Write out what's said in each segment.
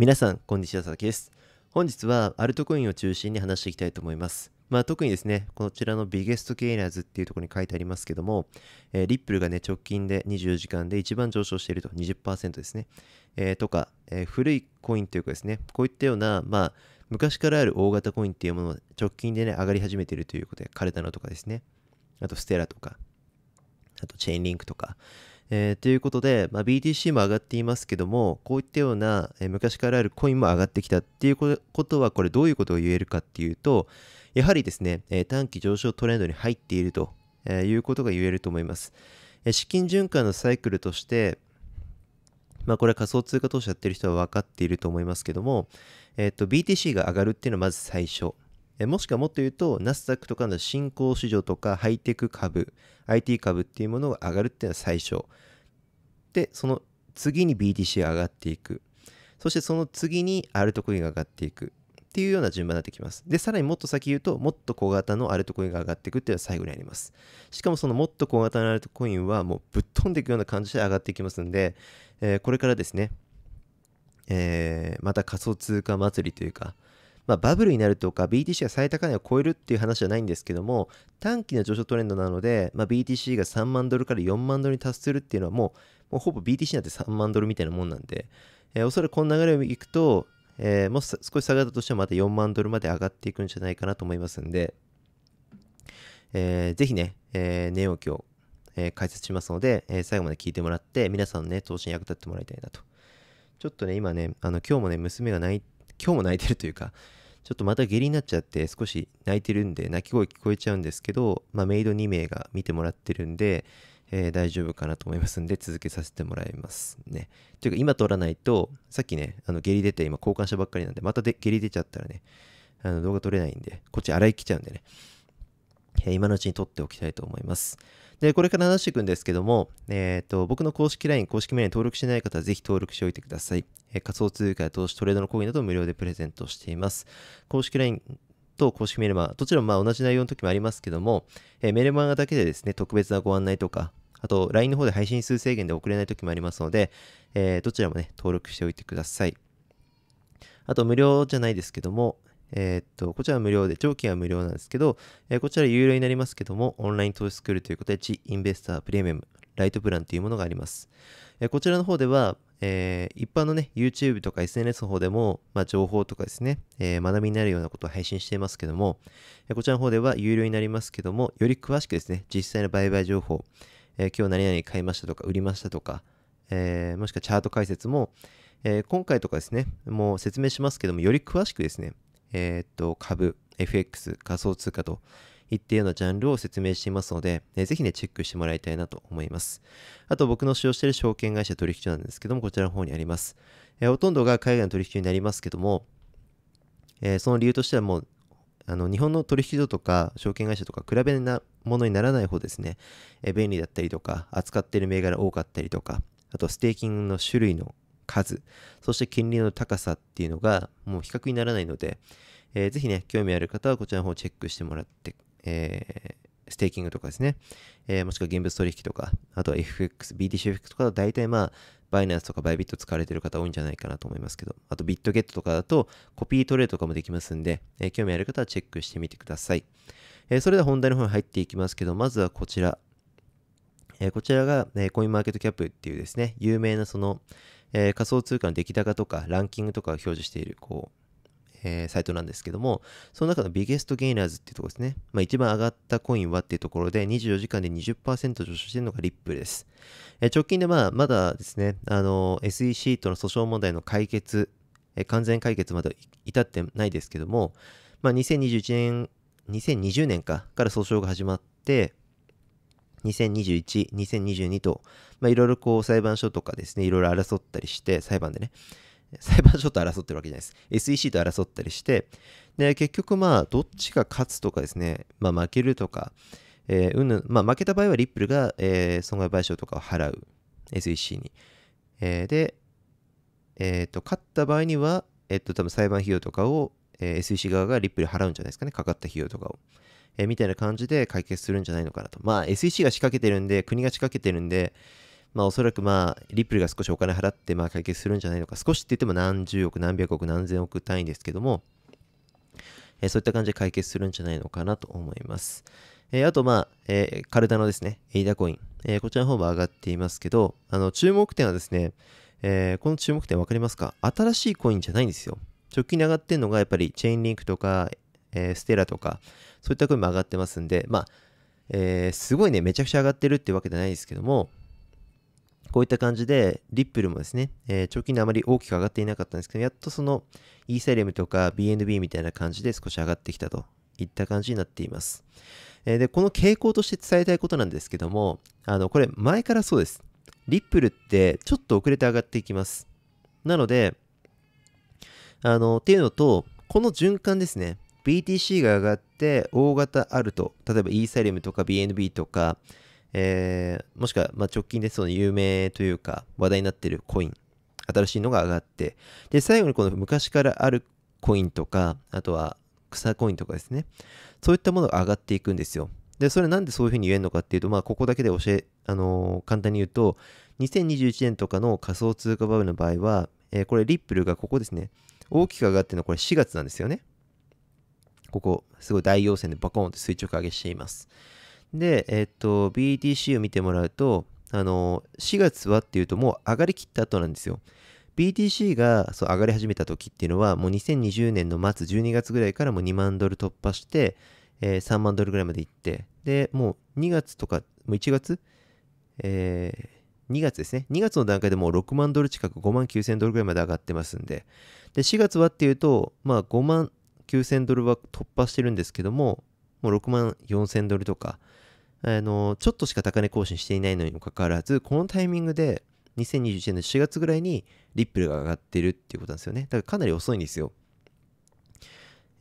皆さん、こんにちは、佐々木です。本日はアルトコインを中心に話していきたいと思います。まあ、特にですね、こちらのビゲストケイナーズっていうところに書いてありますけども、えー、リップルがね、直近で24時間で一番上昇していると20%ですね。えー、とか、えー、古いコインというかですね、こういったような、まあ、昔からある大型コインっていうもの直近でね、上がり始めているということで、カルタナとかですね、あとステラとか、あとチェーンリンクとか、えー、ということで、まあ、BTC も上がっていますけども、こういったような、えー、昔からあるコインも上がってきたっていうことは、これどういうことを言えるかっていうと、やはりですね、えー、短期上昇トレンドに入っていると、えいうことが言えると思います。え資金循環のサイクルとして、まあ、これは仮想通貨投資やってる人は分かっていると思いますけども、えっ、と、BTC が上がるっていうのはまず最初。えもしくはもっと言うと、ナスダックとかの新興市場とかハイテク株、IT 株っていうものが上がるっていうのは最初。でその次に BTC が上がっていくそしてその次にアルトコインが上がっていくっていうような順番になってきます。で、さらにもっと先言うと、もっと小型のアルトコインが上がっていくっていうのは最後にあります。しかもそのもっと小型のアルトコインはもうぶっ飛んでいくような感じで上がっていきますんで、えー、これからですね、えー、また仮想通貨祭りというか、まあ、バブルになるとか BTC が最高値を超えるっていう話じゃないんですけども短期の上昇トレンドなので、まあ、BTC が3万ドルから4万ドルに達するっていうのはもうもうほぼ BTC なんて3万ドルみたいなもんなんで、えー、おそらくこの流れをいくと、えー、もう少し下がったとしてもまた4万ドルまで上がっていくんじゃないかなと思いますんで、えー、ぜひね、えー、値動きを、えー、解説しますので、えー、最後まで聞いてもらって、皆さんね、投資に役立ってもらいたいなと。ちょっとね、今ね、あの、今日もね、娘が泣い、今日も泣いてるというか、ちょっとまた下痢になっちゃって少し泣いてるんで泣き声聞こえちゃうんですけど、まあ、メイド2名が見てもらってるんで、えー、大丈夫かなと思いますんで、続けさせてもらいますね。というか、今取らないと、さっきね、あの下痢出て、今交換したばっかりなんで、またで下痢出ちゃったらね、あの動画撮れないんで、こっち洗いきちゃうんでね、えー、今のうちに撮っておきたいと思います。で、これから話していくんですけども、えっ、ー、と、僕の公式 LINE、公式メールに登録してない方はぜひ登録しておいてください。えー、仮想通貨や投資トレードの講義など無料でプレゼントしています。公式 LINE と公式メルマガ、どちらもまあ同じ内容の時もありますけども、えー、メルマガだけでですね、特別なご案内とか、あと LINE の方で配信数制限で送れない時もありますので、えー、どちらもね、登録しておいてください。あと無料じゃないですけども、えー、っと、こちらは無料で、長期は無料なんですけど、えー、こちら有料になりますけども、オンライン投資スクールということチ・インベスタープレミアム、ライトプランというものがあります。えー、こちらの方では、えー、一般のね、YouTube とか SNS の方でも、まあ、情報とかですね、えー、学びになるようなことを配信していますけども、えこちらの方では有料になりますけども、より詳しくですね、実際の売買情報、えー、今日何々買いましたとか、売りましたとか、えー、もしくはチャート解説も、えー、今回とかですね、もう説明しますけども、より詳しくですね、えー、っと、株、FX、仮想通貨といったようなジャンルを説明していますので、えー、ぜひね、チェックしてもらいたいなと思います。あと、僕の使用している証券会社取引所なんですけども、こちらの方にあります。えー、ほとんどが海外の取引所になりますけども、えー、その理由としてはもう、あの日本の取引所とか証券会社とか比べなものにならない方ですね、え便利だったりとか、扱っている銘柄多かったりとか、あとステーキングの種類の数、そして金利の高さっていうのがもう比較にならないので、えー、ぜひね、興味ある方はこちらの方チェックしてもらって、えーステーキングとかですね、えー、もしくは現物取引とか、あとは FX、BTCFX とかだと大体まあ、バイナンスとかバイビット使われてる方多いんじゃないかなと思いますけど、あとビットゲットとかだとコピートレードとかもできますんで、えー、興味ある方はチェックしてみてください。えー、それでは本題の方に入っていきますけど、まずはこちら。えこちらが、えコインマーケットキャップっていうですね、有名なその、え仮想通貨の出来高とかランキングとかを表示している、こう、えー、サイトなんですけども、その中のビゲストゲイナーズっていうところですね。まあ、一番上がったコインはっていうところで、24時間で20%上昇しているのがリップです。えー、直近でまあ、まだですね、あの、SEC との訴訟問題の解決、えー、完全解決まだ至ってないですけども、まあ、2021年、2020年か、から訴訟が始まって、2021、2022と、まあ、いろいろこう裁判所とかですね、いろいろ争ったりして、裁判でね、裁判所と争ってるわけじゃないです。SEC と争ったりして、で、結局まあ、どっちが勝つとかですね、まあ、負けるとか、えー、うん、まあ、負けた場合はリップルが、えー、損害賠償とかを払う。SEC に。えー、で、えっ、と、勝った場合には、えっ、と、多分裁判費用とかを、え SEC 側がリップル払うんじゃないですかね。かかった費用とかを。えみたいな感じで解決するんじゃないのかなと。まあ、SEC が仕掛けてるんで、国が仕掛けてるんで、まあ、おそらくまあ、リップルが少しお金払って、まあ、解決するんじゃないのか、少しって言っても何十億、何百億、何千億単位ですけども、えー、そういった感じで解決するんじゃないのかなと思います。えー、あと、まあ、えー、カルダのですね、エイダコイン、えー、こちらの方も上がっていますけど、あの、注目点はですね、えー、この注目点分かりますか新しいコインじゃないんですよ。直近に上がってるのが、やっぱりチェーンリンクとか、えー、ステラとか、そういったコインも上がってますんで、まあ、えー、すごいね、めちゃくちゃ上がってるってわけじゃないですけども、こういった感じで、リップルもですね、えー、長金利あまり大きく上がっていなかったんですけど、やっとそのイーサリアムとか BNB みたいな感じで少し上がってきたといった感じになっています。えー、で、この傾向として伝えたいことなんですけども、あの、これ前からそうです。リップルってちょっと遅れて上がっていきます。なので、あの、っていうのと、この循環ですね。BTC が上がって大型あると、例えばイーサリアムとか BNB とか、えー、もしくは、まあ、直近でその有名というか話題になっているコイン、新しいのが上がって、で、最後にこの昔からあるコインとか、あとは草コインとかですね、そういったものが上がっていくんですよ。で、それなんでそういうふうに言えるのかっていうと、まあ、ここだけで教え、あのー、簡単に言うと、2021年とかの仮想通貨バブルの場合は、えー、これ、リップルがここですね、大きく上がってるのはこれ4月なんですよね。ここ、すごい大陽線でバコーンと垂直上げしています。で、えっと、BTC を見てもらうと、あの、4月はっていうともう上がりきった後なんですよ。BTC がそう上がり始めた時っていうのは、もう2020年の末12月ぐらいからもう2万ドル突破して、えー、3万ドルぐらいまで行って、で、もう2月とか、もう1月、えー、2月ですね。2月の段階でもう6万ドル近く5万9000ドルぐらいまで上がってますんで。で、4月はっていうと、まあ5万9000ドルは突破してるんですけども、もう6万4000ドルとか、あのちょっとしか高値更新していないのにもかかわらずこのタイミングで2021年の4月ぐらいにリップルが上がってるっていうことなんですよねだからかなり遅いんですよ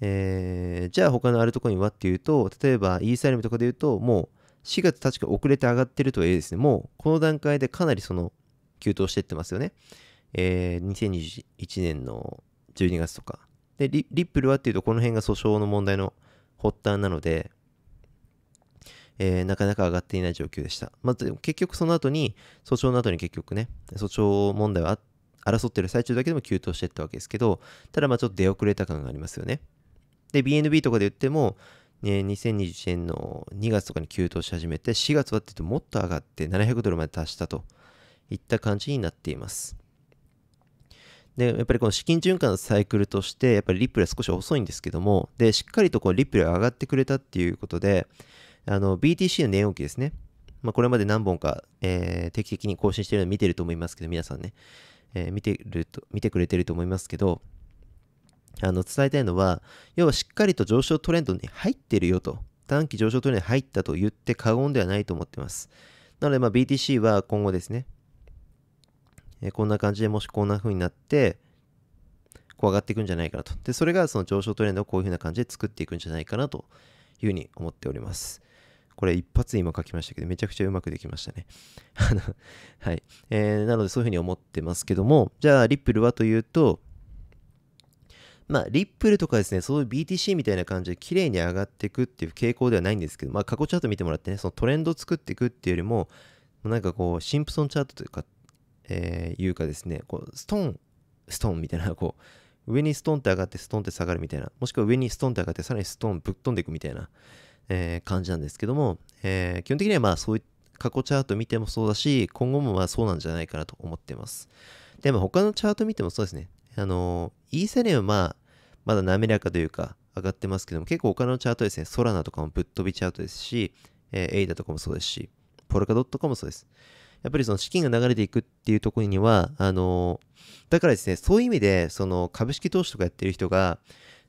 えー、じゃあ他のあるとこにはっていうと例えばイーサリアムとかで言うともう4月確か遅れて上がってるとはいえですねもうこの段階でかなりその急騰してってますよね、えー、2021年の12月とかでリップルはっていうとこの辺が訴訟の問題の発端なのでえー、なかなか上がっていない状況でした。まあ、結局その後に、訴訟の後に結局ね、訴訟問題は争ってる最中だけでも急騰していったわけですけど、ただまあちょっと出遅れた感がありますよね。で、BNB とかで言っても、ね、2021年の2月とかに急騰し始めて、4月はって言うともっと上がって700ドルまで達したといった感じになっています。で、やっぱりこの資金循環のサイクルとして、やっぱりリップルは少し遅いんですけども、で、しっかりとこうリップルが上がってくれたっていうことで、あの、BTC の値動きですね。まあ、これまで何本か、えー、定期的に更新してるのを見てると思いますけど、皆さんね、えー、見てると、見てくれてると思いますけど、あの、伝えたいのは、要はしっかりと上昇トレンドに入ってるよと。短期上昇トレンドに入ったと言って過言ではないと思ってます。なので、まあ、BTC は今後ですね、えー、こんな感じでもしこんな風になって、こう上がっていくんじゃないかなと。で、それがその上昇トレンドをこういう風な感じで作っていくんじゃないかなというふうに思っております。これ一発今書きましたけど、めちゃくちゃうまくできましたね。あの、はい。えー、なのでそういうふうに思ってますけども、じゃあ、リップルはというと、まあ、リップルとかですね、そういう BTC みたいな感じで綺麗に上がっていくっていう傾向ではないんですけど、まあ、過去チャート見てもらってね、そのトレンドを作っていくっていうよりも、なんかこう、シンプソンチャートというか、えー、いうかですね、こう、ストーン、ストーンみたいな、こう、上にストンって上がって、ストンって下がるみたいな、もしくは上にストンって上がって、さらにストーンぶっ飛んでいくみたいな、え感じなんですけども、え基本的にはまあそうい過去チャート見てもそうだし、今後もまあそうなんじゃないかなと思ってます。で、も他のチャート見てもそうですね。あの、イーサリアムまあ、まだ滑らかというか、上がってますけども、結構他のチャートですね、ソラナとかもぶっ飛びチャートですし、えー、エイダとかもそうですし、ポルカドットとかもそうです。やっぱりその資金が流れていくっていうところには、あのー、だからですね、そういう意味で、その株式投資とかやってる人が、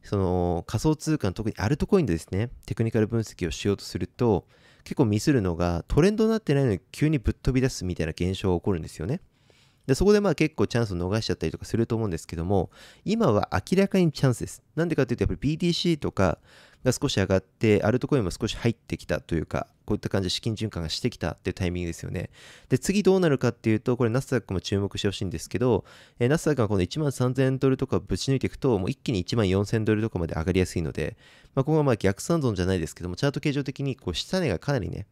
その仮想通貨の特にアルトコインでですね、テクニカル分析をしようとすると、結構ミスるのがトレンドになってないのに急にぶっ飛び出すみたいな現象が起こるんですよね。でそこでまあ結構チャンスを逃しちゃったりとかすると思うんですけども、今は明らかにチャンスです。なんでかっていうと、やっぱり BTC とかが少し上がって、アルトコインも少し入ってきたというか、こういった感じで資金循環がしてきたっていうタイミングですよね。で、次どうなるかっていうと、これナスダックも注目してほしいんですけど、えー、ナスダックがこの1万3000ドルとかぶち抜いていくと、もう一気に1万4000ドルとかまで上がりやすいので、まあ、ここはまあ逆算損じゃないですけども、チャート形状的にこう下値がかなりね、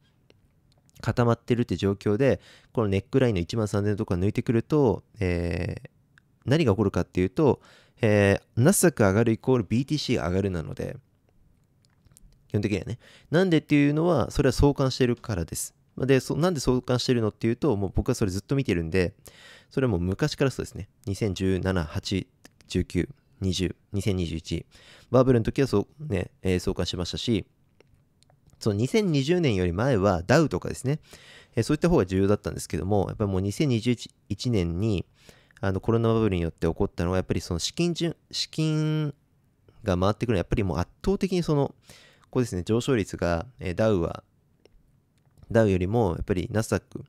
固まってるって状況で、このネックラインの1万3000とか抜いてくると、えー、何が起こるかっていうと、えー、ナスダック上がるイコール BTC 上がるなので、基本的にはね。なんでっていうのは、それは相関してるからです。で、そなんで相関してるのっていうと、もう僕はそれずっと見てるんで、それはもう昔からそうですね。2017、8、19、20、2021。バブルの時はそうね、えー、相関しましたし、その2020年より前はダウとかですね、えー、そういった方が重要だったんですけども、やっぱりもう2021年にあのコロナバブルによって起こったのは、やっぱりその資金順、資金が回ってくるのは、やっぱりもう圧倒的にその、ここですね、上昇率が、えー、ダウは、ダウよりも、やっぱりナスダック、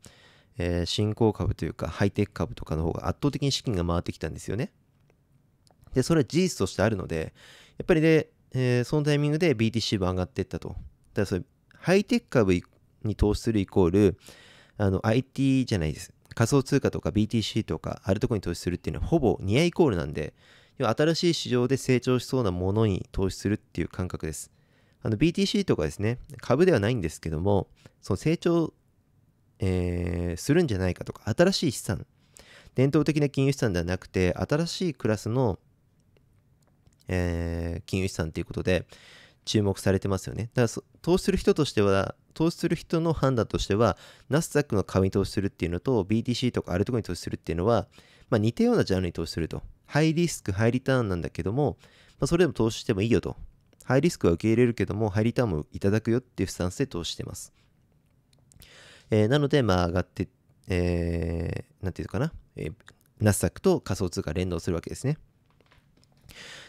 えー、新興株というか、ハイテク株とかの方が圧倒的に資金が回ってきたんですよね。で、それは事実としてあるので、やっぱりで、えー、そのタイミングで BTC も上がっていったと。だそれ、ハイテク株に投資するイコール、あの、IT じゃないです。仮想通貨とか BTC とか、あるとこに投資するっていうのは、ほぼニアイコールなんで、要は新しい市場で成長しそうなものに投資するっていう感覚です。あの BTC とかですね、株ではないんですけども、その成長、えー、するんじゃないかとか、新しい資産、伝統的な金融資産ではなくて、新しいクラスの、えー、金融資産ということで、注目されてますよね。だから投資する人としては、投資する人の判断としては、ナスダックの株に投資するっていうのと、BTC とかあるとこに投資するっていうのは、まあ、似たようなジャンルに投資すると。ハイリスク、ハイリターンなんだけども、まあ、それでも投資してもいいよとハイリスクは受け入れるけども、ハイリターンもいただくよっていうスタンスで投資してます。えー、なので、まあ、上がって、えー、なんていうかな、えー、ナスダックと仮想通貨連動するわけですね。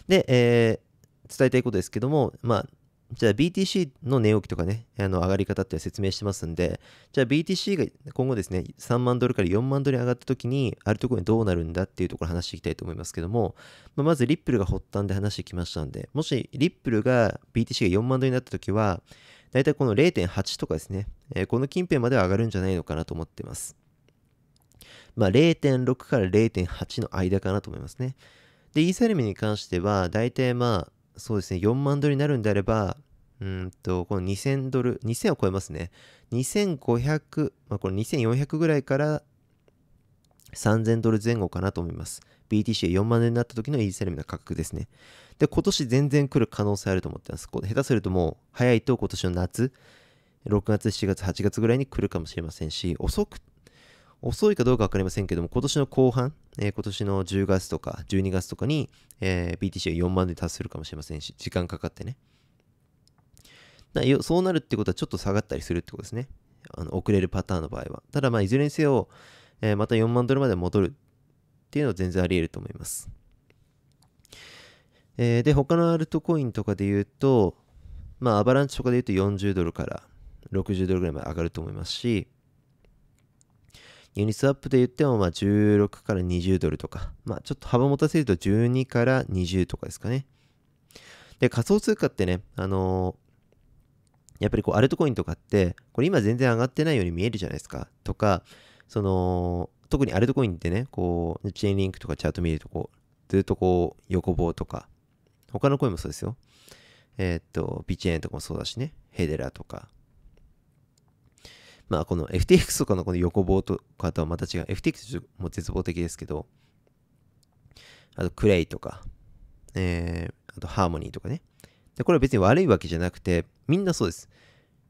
で、えー、伝えたいことですけども、まあ、じゃあ BTC の値動きとかね、あの上がり方って説明してますんで、じゃあ BTC が今後ですね、3万ドルから4万ドルに上がった時に、あるところにどうなるんだっていうところ話していきたいと思いますけども、まあ、まずリップルが発端で話してきましたんで、もしリップルが BTC が4万ドルになった時は、だいたいこの0.8とかですね、えー、この近辺までは上がるんじゃないのかなと思ってます。まあ、0.6から0.8の間かなと思いますね。で、イーサリアムに関しては、大体まあ、そうですね、4万ドルになるんであれば、うんと、この2000ドル、2000を超えますね。2500、まあ、これ2400ぐらいから3000ドル前後かなと思います。BTC が4万円になった時のイーサリアムの価格ですね。で、今年全然来る可能性あると思ってます。こう下手するともう早いと今年の夏、6月、7月、8月ぐらいに来るかもしれませんし、遅く遅いかどうか分かりませんけども、今年の後半、えー、今年の10月とか12月とかに、えー、BTC が4万で達するかもしれませんし、時間かかってね。だそうなるってことはちょっと下がったりするってことですね。あの遅れるパターンの場合は。ただまあいずれにせよ、えー、また4万ドルまで戻るっていうのは全然あり得ると思います。えー、で、他のアルトコインとかで言うと、まあアバランチとかで言うと40ドルから60ドルぐらいまで上がると思いますし、ユニスワップで言ってもまあ16から20ドルとか、まあ、ちょっと幅持たせると12から20とかですかね。で、仮想通貨ってね、あのー、やっぱりこうアルトコインとかって、これ今全然上がってないように見えるじゃないですか。とか、その、特にアルトコインってね、こう、チェーンリンクとかチャート見るとこう、ずっとこう、横棒とか、他のコインもそうですよ。えっと、ビチェーンとかもそうだしね、ヘデラとか、まあ、この FTX とかのこの横棒とかとはまた違う。FTX も絶望的ですけど、あとクレイとか、えー、あとハーモニーとかね。で、これは別に悪いわけじゃなくて、みんなそうです。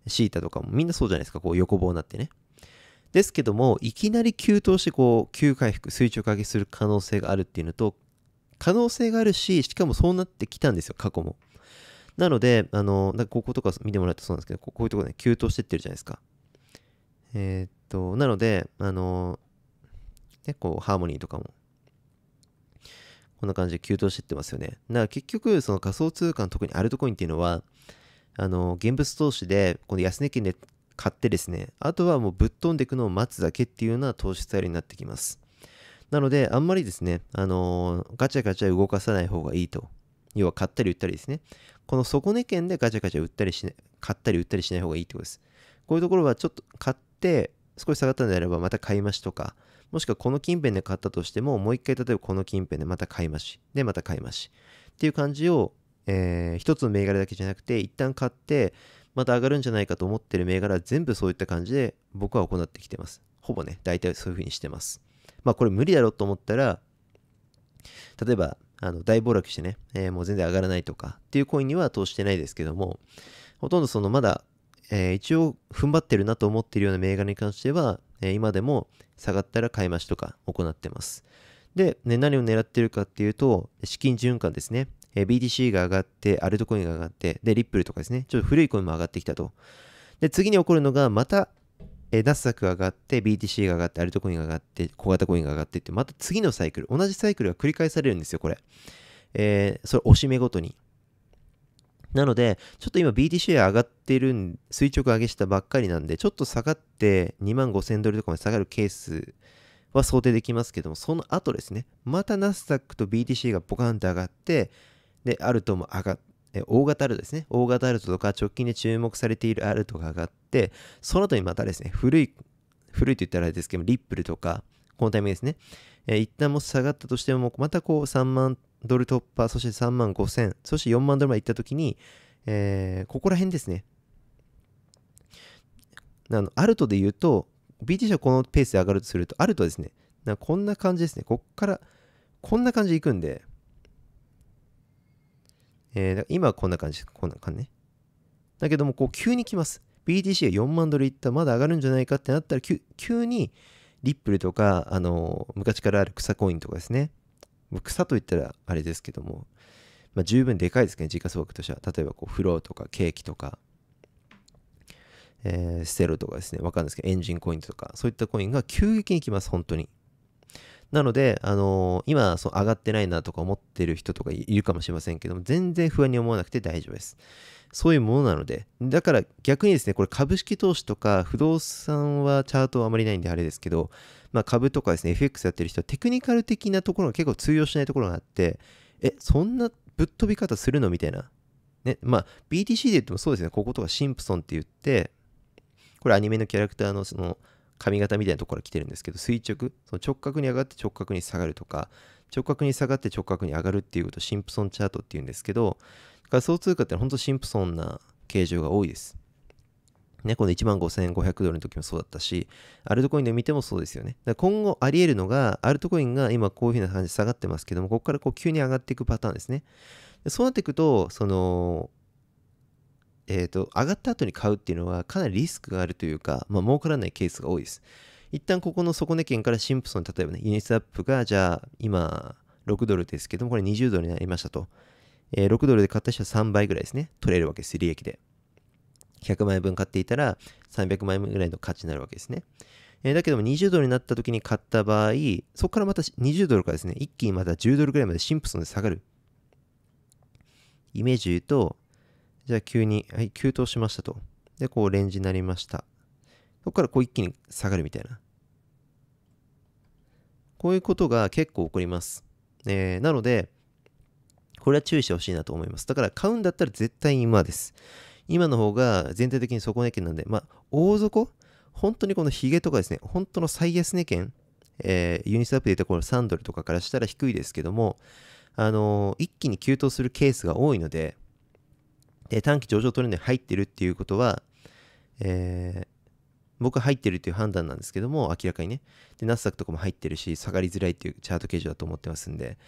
シータとかもみんなそうじゃないですか。こう横棒になってね。ですけども、いきなり急騰して、こう、急回復、垂直上げする可能性があるっていうのと、可能性があるし、しかもそうなってきたんですよ、過去も。なので、あの、なんかこことか見てもらってそうなんですけど、こういうところね、急騰してってるじゃないですか。えー、っと、なので、あの、ね、こう、ハーモニーとかも、こんな感じで急騰していってますよね。だから結局、その仮想通貨の特にアルトコインっていうのは、あの、現物投資で、この安値金で買ってですね、あとはもうぶっ飛んでいくのを待つだけっていうような投資スタイルになってきます。なので、あんまりですね、あのー、ガチャガチャ動かさない方がいいと。要は買ったり売ったりですね。この底値圏でガチャガチャ売ったりしない、買ったり売ったりしない方がいいってことです。こういうところはちょっと買っって少し下がったのであればまた買い増しとかもしくはこの近辺で買ったとしてももう一回例えばこの近辺でまた買い増しでまた買い増しっていう感じを、えー、一つの銘柄だけじゃなくて一旦買ってまた上がるんじゃないかと思ってる銘柄は全部そういった感じで僕は行ってきてますほぼね大体そういう風にしてますまあこれ無理だろうと思ったら例えばあの大暴落してね、えー、もう全然上がらないとかっていうコインには投資してないですけどもほとんどそのまだえー、一応踏ん張ってるなと思っているような銘柄に関しては、えー、今でも下がったら買い増しとか行ってます。で、ね、何を狙ってるかっていうと、資金循環ですね。えー、BTC が上がって、アルトコインが上がって、で、リップルとかですね、ちょっと古いコインも上がってきたと。で、次に起こるのが、また、えー、ダッサクが上がって、BTC が上がって、アルトコインが上がって、小型コインが上がってって、また次のサイクル、同じサイクルが繰り返されるんですよ、これ。えー、それ、押し目ごとに。なので、ちょっと今 BTC 上がってるん、垂直上げしたばっかりなんで、ちょっと下がって2万5000ドルとかまで下がるケースは想定できますけども、その後ですね、またナスダックと BTC がポカンと上がって、で、アルトも上がって、大型アルトですね。大型アルトとか直近で注目されているアルトが上がって、その後にまたですね、古い、古いと言ったらあれですけども、リップルとか、このタイミングですね。えー、一旦もし下がったとしても、またこう3万ドル突破、そして3万5千、そして4万ドルまで行ったときに、えー、ここら辺ですね。あの、アルトで言うと、BTC はこのペースで上がるとすると、アルトはですね、なこんな感じですね。こっから、こんな感じでいくんで、えー、今はこんな感じ、こんな感じね。だけども、こう急に来ます。BTC が4万ドルいった、まだ上がるんじゃないかってなったら、急にリップルとか、あの、昔からある草コインとかですね。草といったらあれですけども、まあ、十分でかいですね、時価総額としては。例えば、こう、フローとかケーキとか、えー、ステロとかですね、わかんないですけど、エンジンコインとか、そういったコインが急激に来きます、本当に。なので、あのー、今、そ上がってないなとか思ってる人とかいるかもしれませんけども、全然不安に思わなくて大丈夫です。そういうものなので、だから逆にですね、これ株式投資とか不動産はチャートはあまりないんであれですけど、まあ、株とかですね、FX やってる人はテクニカル的なところが結構通用しないところがあって、え、そんなぶっ飛び方するのみたいな。ね、まあ、BTC で言ってもそうですね、こことかシンプソンって言って、これアニメのキャラクターのその、髪型みたいなところから来てるんですけど垂直その直角に上がって直角に下がるとか直角に下がって直角に上がるっていうことをシンプソンチャートっていうんですけど仮想通貨って本当シンプソンな形状が多いです。ね、この1万5500ドルの時もそうだったし、アルトコインで見てもそうですよね。だから今後あり得るのが、アルトコインが今こういう風な感じで下がってますけども、ここからこう急に上がっていくパターンですね。でそうなっていくと、その、えーと、上がった後に買うっていうのはかなりリスクがあるというか、まあ、儲からないケースが多いです。一旦ここの底値圏からシンプソン、例えばね、ユニスアップが、じゃあ今6ドルですけども、これ20ドルになりましたと。えー、6ドルで買った人は3倍ぐらいですね、取れるわけです、利益で。100万円分買っていたら300万円ぐらいの価値になるわけですね。えー、だけども20ドルになった時に買った場合、そこからまた20ドルからですね、一気にまた10ドルぐらいまでシンプソンで下がる。イメージ言うと、じゃあ急に、はい、急騰しましたと。で、こうレンジになりました。そこからこう一気に下がるみたいな。こういうことが結構起こります。えー、なので、これは注意してほしいなと思います。だから買うんだったら絶対に今です。今の方が全体的に底値圏なんで、まあ、大底本当にこのヒゲとかですね、本当の最安値圏、えー、ユニスワップで言ったこの3ドルとかからしたら低いですけども、あのー、一気に急騰するケースが多いので、で短期上場トレンドに入ってるっていうことは、えー、僕は入ってるっていう判断なんですけども、明らかにね。で、ナスダックとかも入ってるし、下がりづらいっていうチャート形状だと思ってますんで。だか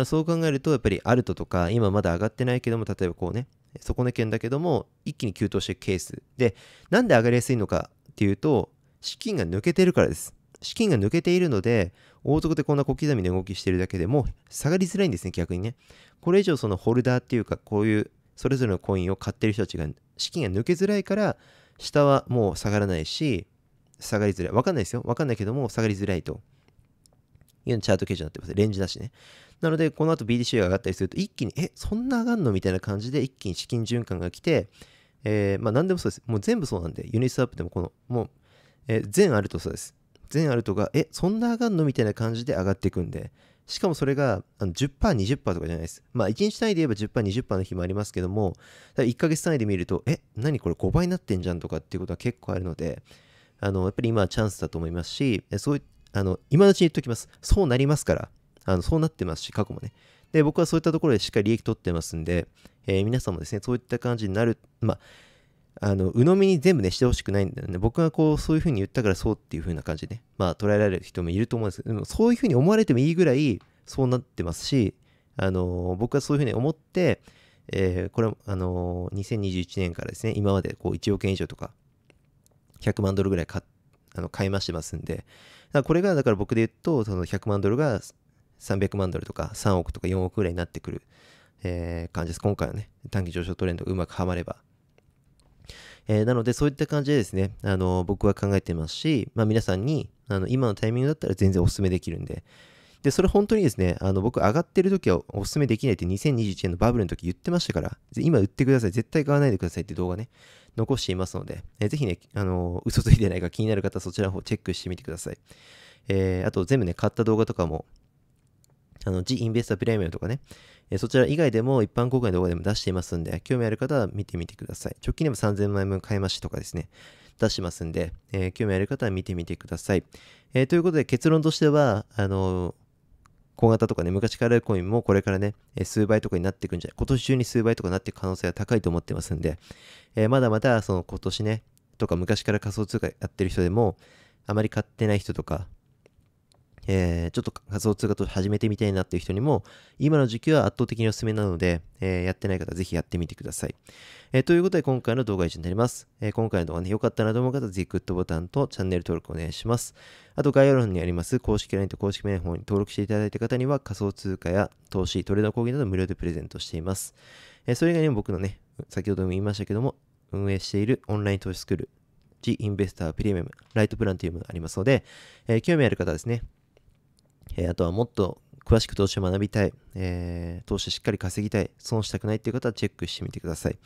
らそう考えると、やっぱりアルトとか、今まだ上がってないけども、例えばこうね、底根県だけども、一気に急騰していくケース。で、なんで上がりやすいのかっていうと、資金が抜けてるからです。資金が抜けているので、王族でこんな小刻みな動きしてるだけでも、下がりづらいんですね、逆にね。これ以上そのホルダーっていうか、こういうそれぞれのコインを買ってる人たちが資金が抜けづらいから下はもう下がらないし下がりづらいわかんないですよわかんないけども下がりづらいというチャート形状になってますレンジだしねなのでこの後 BDC が上がったりすると一気にえそんな上がんのみたいな感じで一気に資金循環が来てえー、まあ何でもそうですもう全部そうなんでユニスワップでもこのもう、えー、全アルトそうです全アルトがえそんな上がんのみたいな感じで上がっていくんでしかもそれが10%、20%とかじゃないです。まあ、1日単位で言えば10%、20%の日もありますけども、1ヶ月単位で見ると、え、何これ5倍になってんじゃんとかっていうことは結構あるので、あの、やっぱり今はチャンスだと思いますし、そういあの、今のうちに言っときます。そうなりますから、あのそうなってますし、過去もね。で、僕はそういったところでしっかり利益取ってますんで、えー、皆さんもですね、そういった感じになる、まあ、あの、鵜呑みに全部ね、してほしくないんだよね。僕がこう、そういう風に言ったからそうっていう風な感じでね、まあ、捉えられる人もいると思うんですけど、でもそういう風に思われてもいいぐらい、そうなってますし、あのー、僕はそういう風に思って、えー、これ、あのー、2021年からですね、今までこう、1億円以上とか、100万ドルぐらい買あの買い増してますんで、これが、だから僕で言うと、その100万ドルが300万ドルとか3億とか4億ぐらいになってくる、えー、感じです。今回はね、短期上昇トレンドがうまくはまれば、えー、なので、そういった感じでですね、あの、僕は考えてますし、まあ、皆さんに、あの、今のタイミングだったら全然お勧めできるんで、で、それ本当にですね、あの、僕上がってる時はお勧めできないって2021年のバブルの時言ってましたから、今売ってください。絶対買わないでくださいって動画ね、残していますので、えー、ぜひね、あの、嘘ついてないか気になる方、そちらの方チェックしてみてください。えー、あと全部ね、買った動画とかも、あの、ジ・インベスタプレミアムとかね、えそちら以外でも一般公開の動画でも出していますんで、興味ある方は見てみてください。直近でも3000万円分買い増しとかですね、出してますんで、えー、興味ある方は見てみてください。えー、ということで結論としては、あの小型とかね、昔からあるコインもこれからね、数倍とかになっていくんじゃない、今年中に数倍とかなっていく可能性が高いと思ってますんで、えー、まだまだその今年ね、とか昔から仮想通貨やってる人でも、あまり買ってない人とか、えー、ちょっと仮想通貨と始めてみたいなっていう人にも、今の時期は圧倒的におすすめなので、えー、やってない方、ぜひやってみてください。えー、ということで、今回の動画は以上になります。え今回の動画ね、良かったなと思う方は、ぜひグッドボタンとチャンネル登録お願いします。あと、概要欄にあります、公式 LINE と公式名の方に登録していただいた方には、仮想通貨や投資、トレード講義など無料でプレゼントしています。えそれ以外にも僕のね、先ほども言いましたけども、運営しているオンライン投資スクール、G インベスタープレミアム、ライトプランというものがありますので、えー、興味ある方はですね、えあとはもっと詳しく投資を学びたい、えー、投資しっかり稼ぎたい、損したくないっていう方はチェックしてみてください。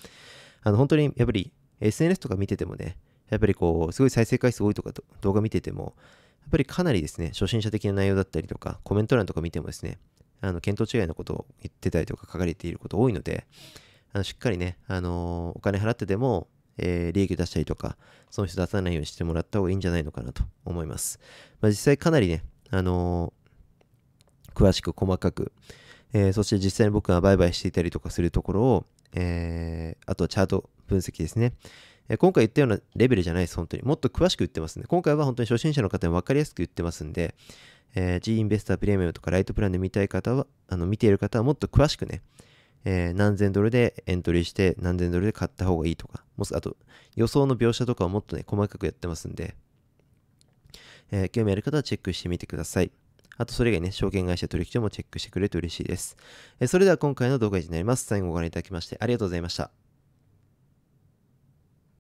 あの、本当にやっぱり SNS とか見ててもね、やっぱりこう、すごい再生回数多いとか動画見てても、やっぱりかなりですね、初心者的な内容だったりとか、コメント欄とか見てもですね、あの、検討違いのことを言ってたりとか書かれていること多いので、あのしっかりね、あのー、お金払ってでも、えー、利益出したりとか、その人出さないようにしてもらった方がいいんじゃないのかなと思います。まあ、実際かなりね、あのー詳しく細かく、えー、そして実際に僕が売買していたりとかするところを、えー、あとチャート分析ですね、えー、今回言ったようなレベルじゃないです、本当に。もっと詳しく言ってますね。今回は本当に初心者の方に分かりやすく言ってますんで、えー、G インベスタープレミアムとかライトプランで見たい方は、あの見ている方はもっと詳しくね、えー、何千ドルでエントリーして何千ドルで買った方がいいとか、もしあと予想の描写とかをもっとね、細かくやってますんで、えー、興味ある方はチェックしてみてください。あとそれ以外ね、証券会社取引所もチェックしてくれると嬉しいです。えそれでは今回の動画以上になります。最後ご覧いただきましてありがとうございました。